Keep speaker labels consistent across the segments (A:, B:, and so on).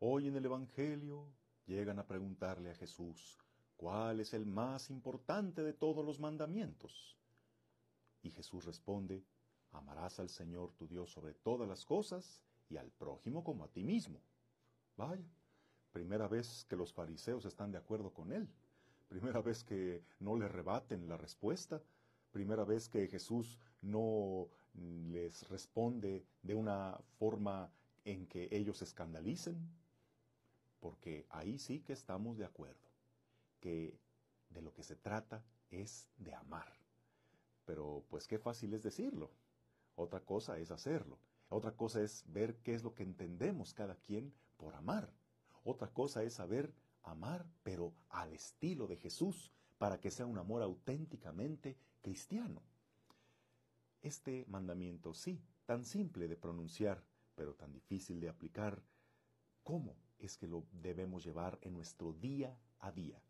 A: Hoy en el Evangelio llegan a preguntarle a Jesús, ¿cuál es el más importante de todos los mandamientos? Y Jesús responde, amarás al Señor tu Dios sobre todas las cosas y al prójimo como a ti mismo. Vaya, primera vez que los fariseos están de acuerdo con él, primera vez que no le rebaten la respuesta, primera vez que Jesús no les responde de una forma en que ellos escandalicen porque ahí sí que estamos de acuerdo, que de lo que se trata es de amar. Pero pues qué fácil es decirlo, otra cosa es hacerlo, otra cosa es ver qué es lo que entendemos cada quien por amar, otra cosa es saber amar, pero al estilo de Jesús, para que sea un amor auténticamente cristiano. Este mandamiento sí, tan simple de pronunciar, pero tan difícil de aplicar, ¿cómo es que lo debemos llevar en nuestro día a día.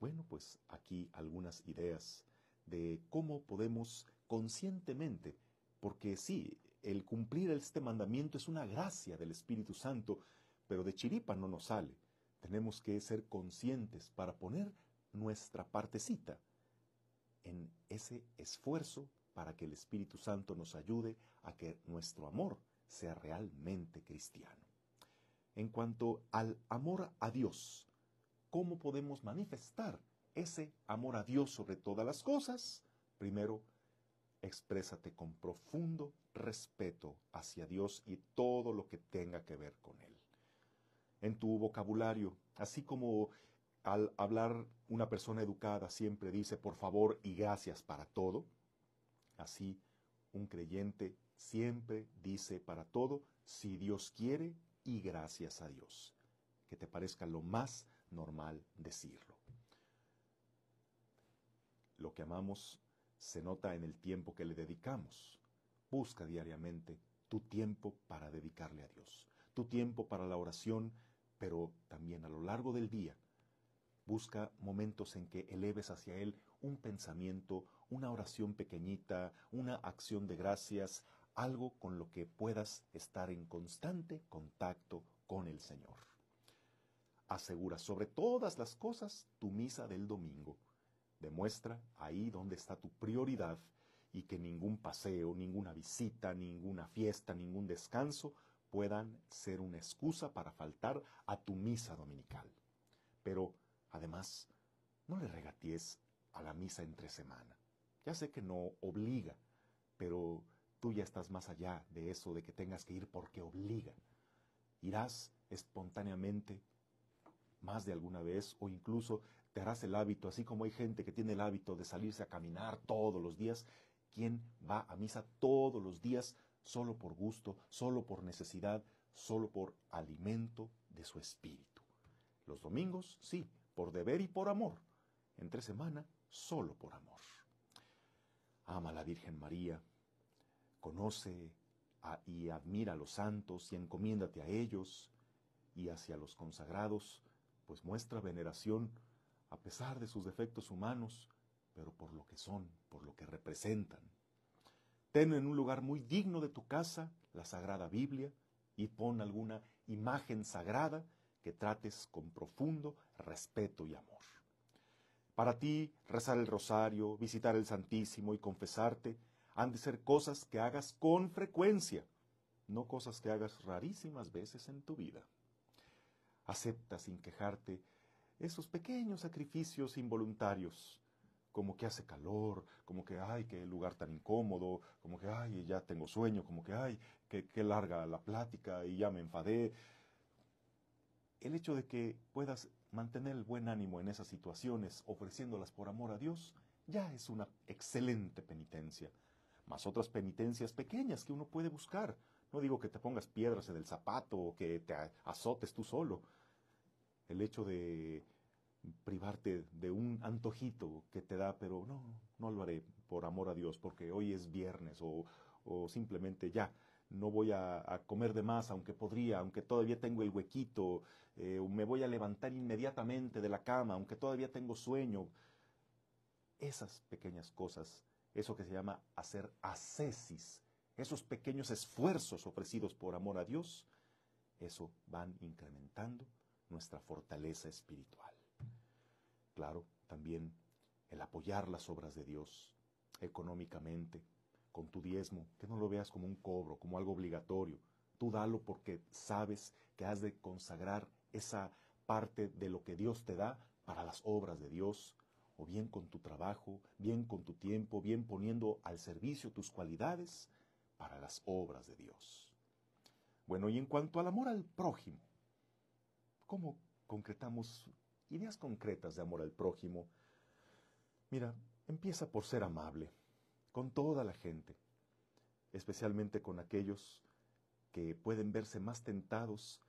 A: Bueno, pues aquí algunas ideas de cómo podemos conscientemente, porque sí, el cumplir este mandamiento es una gracia del Espíritu Santo, pero de chiripa no nos sale. Tenemos que ser conscientes para poner nuestra partecita en ese esfuerzo para que el Espíritu Santo nos ayude a que nuestro amor sea realmente cristiano en cuanto al amor a Dios. ¿Cómo podemos manifestar ese amor a Dios sobre todas las cosas? Primero, exprésate con profundo respeto hacia Dios y todo lo que tenga que ver con Él. En tu vocabulario, así como al hablar una persona educada siempre dice por favor y gracias para todo, así un creyente siempre dice para todo, si Dios quiere y gracias a Dios. Que te parezca lo más normal decirlo. Lo que amamos se nota en el tiempo que le dedicamos. Busca diariamente tu tiempo para dedicarle a Dios, tu tiempo para la oración, pero también a lo largo del día. Busca momentos en que eleves hacia Él un pensamiento, una oración pequeñita, una acción de gracias, algo con lo que puedas estar en constante contacto con el Señor. Asegura sobre todas las cosas tu misa del domingo. Demuestra ahí donde está tu prioridad y que ningún paseo, ninguna visita, ninguna fiesta, ningún descanso puedan ser una excusa para faltar a tu misa dominical. Pero, además, no le regatees a la misa entre semana. Ya sé que no obliga, pero Tú ya estás más allá de eso, de que tengas que ir porque obliga. Irás espontáneamente más de alguna vez o incluso te harás el hábito, así como hay gente que tiene el hábito de salirse a caminar todos los días, quien va a misa todos los días solo por gusto, solo por necesidad, solo por alimento de su espíritu. Los domingos, sí, por deber y por amor. Entre semana, solo por amor. Ama la Virgen María, Conoce y admira a los santos y encomiéndate a ellos y hacia los consagrados, pues muestra veneración a pesar de sus defectos humanos, pero por lo que son, por lo que representan. Ten en un lugar muy digno de tu casa la Sagrada Biblia y pon alguna imagen sagrada que trates con profundo respeto y amor. Para ti, rezar el rosario, visitar el Santísimo y confesarte han de ser cosas que hagas con frecuencia, no cosas que hagas rarísimas veces en tu vida. Acepta sin quejarte esos pequeños sacrificios involuntarios, como que hace calor, como que, ay, qué lugar tan incómodo, como que, ay, ya tengo sueño, como que, ay, qué, larga la plática y ya me enfadé. El hecho de que puedas mantener el buen ánimo en esas situaciones, ofreciéndolas por amor a Dios, ya es una excelente penitencia más otras penitencias pequeñas que uno puede buscar. No digo que te pongas piedras en el zapato o que te azotes tú solo. El hecho de privarte de un antojito que te da, pero no, no lo haré por amor a Dios, porque hoy es viernes o, o simplemente ya, no voy a, comer de más, aunque podría, aunque todavía tengo el huequito, eh, me voy a levantar inmediatamente de la cama, aunque todavía tengo sueño. Esas pequeñas cosas eso que se llama hacer ascesis, esos pequeños esfuerzos ofrecidos por amor a Dios, eso van incrementando nuestra fortaleza espiritual. Claro, también el apoyar las obras de Dios económicamente, con tu diezmo, que no lo veas como un cobro, como algo obligatorio. Tú dalo porque sabes que has de consagrar esa parte de lo que Dios te da para las obras de Dios, bien con tu trabajo, bien con tu tiempo, bien poniendo al servicio tus cualidades para las obras de Dios. Bueno, y en cuanto al amor al prójimo, ¿cómo concretamos ideas concretas de amor al prójimo? Mira, empieza por ser amable con toda la gente, especialmente con aquellos que pueden verse más tentados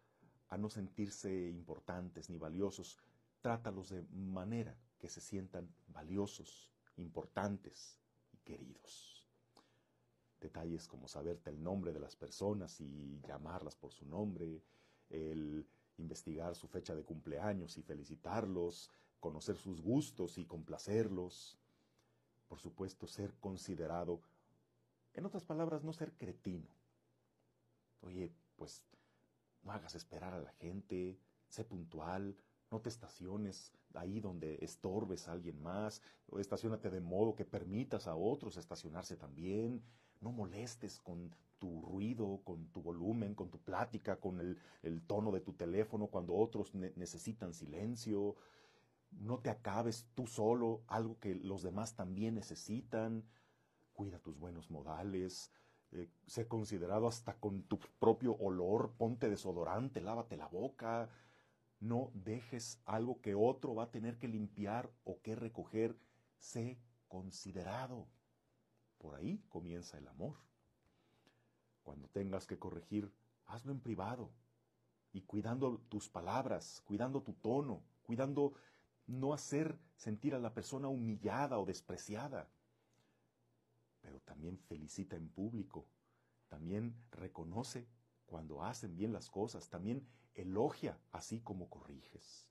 A: a no sentirse importantes ni valiosos. Trátalos de manera que se sientan valiosos, importantes y queridos. Detalles como saberte el nombre de las personas y llamarlas por su nombre, el investigar su fecha de cumpleaños y felicitarlos, conocer sus gustos y complacerlos. Por supuesto, ser considerado, en otras palabras, no ser cretino. Oye, pues no hagas esperar a la gente, sé puntual, no te estaciones ahí donde estorbes a alguien más. Estacionate de modo que permitas a otros estacionarse también. No molestes con tu ruido, con tu volumen, con tu plática, con el, tono de tu teléfono cuando otros necesitan silencio. No te acabes tú solo algo que los demás también necesitan. Cuida tus buenos modales. Eh, sé considerado hasta con tu propio olor. Ponte desodorante, lávate la boca. No dejes algo que otro va a tener que limpiar o que recoger. Sé considerado. Por ahí comienza el amor. Cuando tengas que corregir, hazlo en privado y cuidando tus palabras, cuidando tu tono, cuidando no hacer sentir a la persona humillada o despreciada. Pero también felicita en público, también reconoce cuando hacen bien las cosas, también elogia así como corriges.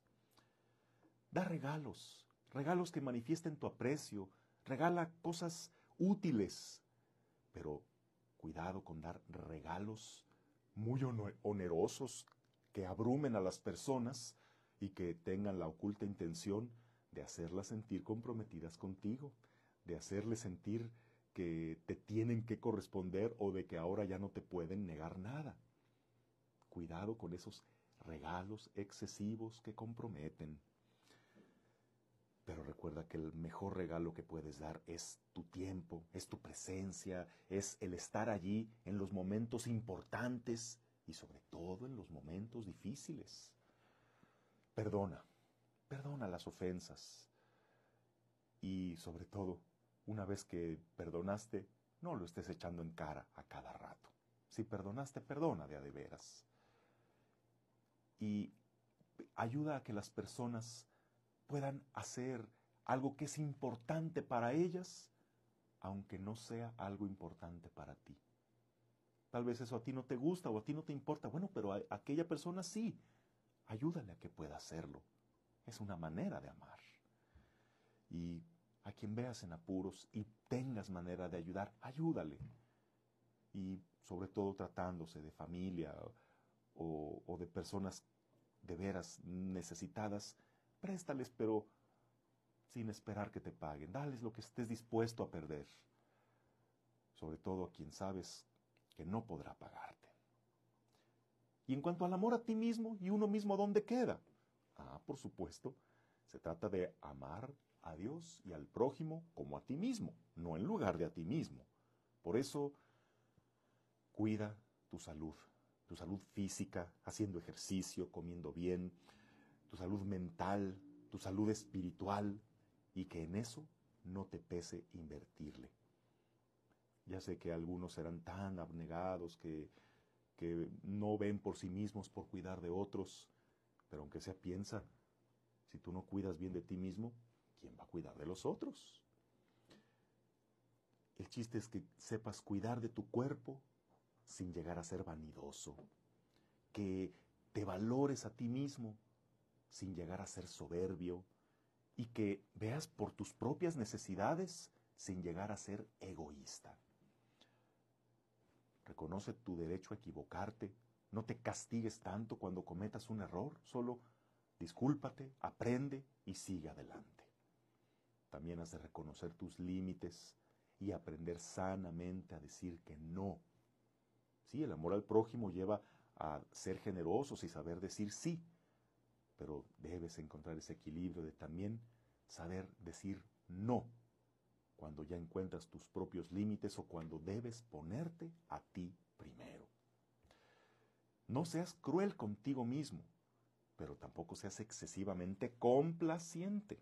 A: Da regalos, regalos que manifiesten tu aprecio, regala cosas útiles, pero cuidado con dar regalos muy onerosos que abrumen a las personas y que tengan la oculta intención de hacerlas sentir comprometidas contigo, de hacerles sentir que te tienen que corresponder o de que ahora ya no te pueden negar nada cuidado con esos regalos excesivos que comprometen. Pero recuerda que el mejor regalo que puedes dar es tu tiempo, es tu presencia, es el estar allí en los momentos importantes y sobre todo en los momentos difíciles. Perdona, perdona las ofensas. Y sobre todo, una vez que perdonaste, no lo estés echando en cara a cada rato. Si perdonaste, perdona de a de veras y ayuda a que las personas puedan hacer algo que es importante para ellas, aunque no sea algo importante para ti. Tal vez eso a ti no te gusta o a ti no te importa. Bueno, pero a aquella persona sí. Ayúdale a que pueda hacerlo. Es una manera de amar. Y a quien veas en apuros y tengas manera de ayudar, ayúdale. Y sobre todo tratándose de familia o, de personas de veras necesitadas, préstales, pero sin esperar que te paguen. Dales lo que estés dispuesto a perder, sobre todo a quien sabes que no podrá pagarte. Y en cuanto al amor a ti mismo y uno mismo, ¿dónde queda? Ah, por supuesto, se trata de amar a Dios y al prójimo como a ti mismo, no en lugar de a ti mismo. Por eso, cuida tu salud tu salud física, haciendo ejercicio, comiendo bien, tu salud mental, tu salud espiritual, y que en eso no te pese invertirle. Ya sé que algunos serán tan abnegados que, que no ven por sí mismos por cuidar de otros, pero aunque sea piensa, si tú no cuidas bien de ti mismo, ¿quién va a cuidar de los otros? El chiste es que sepas cuidar de tu cuerpo, sin llegar a ser vanidoso, que te valores a ti mismo sin llegar a ser soberbio y que veas por tus propias necesidades sin llegar a ser egoísta. Reconoce tu derecho a equivocarte, no te castigues tanto cuando cometas un error, solo discúlpate, aprende y sigue adelante. También has de reconocer tus límites y aprender sanamente a decir que no Sí, el amor al prójimo lleva a ser generosos y saber decir sí, pero debes encontrar ese equilibrio de también saber decir no cuando ya encuentras tus propios límites o cuando debes ponerte a ti primero. No seas cruel contigo mismo, pero tampoco seas excesivamente complaciente,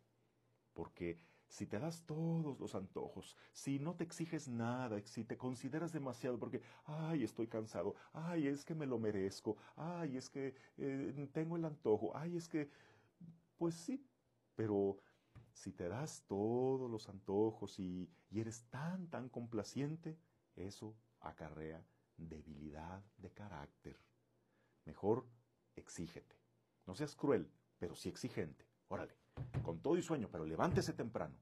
A: porque si te das todos los antojos, si no te exiges nada, si te consideras demasiado porque, ay, estoy cansado, ay, es que me lo merezco, ay, es que eh, tengo el antojo, ay, es que, pues sí, pero si te das todos los antojos y, y eres tan, tan complaciente, eso acarrea debilidad de carácter. Mejor exígete. No seas cruel, pero sí exigente. Órale con todo y sueño, pero levántese temprano.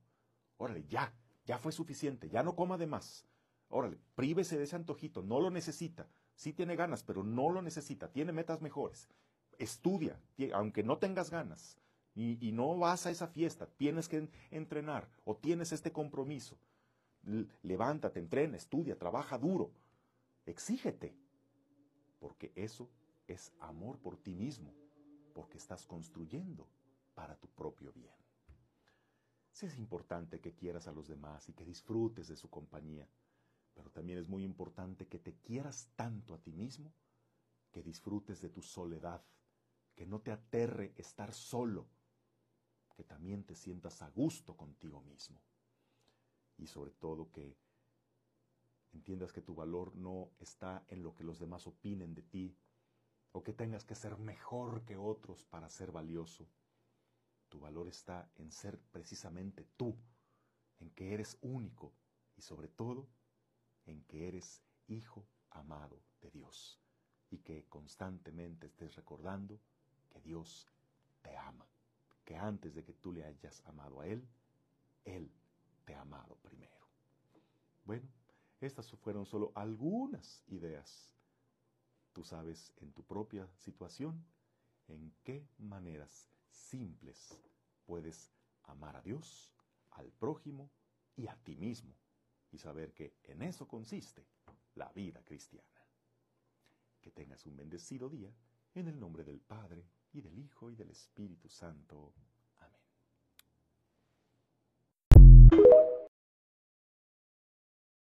A: Órale, ya, ya fue suficiente, ya no coma de más. Órale, prívese de ese antojito, no lo necesita. Sí tiene ganas, pero no lo necesita, tiene metas mejores. Estudia, aunque no tengas ganas y, no vas a esa fiesta, tienes que entrenar o tienes este compromiso. levántate, entrena, estudia, trabaja duro. Exígete, porque eso es amor por ti mismo, porque estás construyendo para tu propio bien. Sí es importante que quieras a los demás y que disfrutes de su compañía, pero también es muy importante que te quieras tanto a ti mismo que disfrutes de tu soledad, que no te aterre estar solo, que también te sientas a gusto contigo mismo. Y sobre todo que entiendas que tu valor no está en lo que los demás opinen de ti, o que tengas que ser mejor que otros para ser valioso, tu valor está en ser precisamente tú, en que eres único y sobre todo en que eres hijo amado de Dios y que constantemente estés recordando que Dios te ama, que antes de que tú le hayas amado a Él, Él te ha amado primero. Bueno, estas fueron solo algunas ideas. Tú sabes en tu propia situación en qué maneras simples puedes amar a Dios, al prójimo y a ti mismo, y saber que en eso consiste la vida cristiana. Que tengas un bendecido día en el nombre del Padre, y del Hijo, y del Espíritu Santo.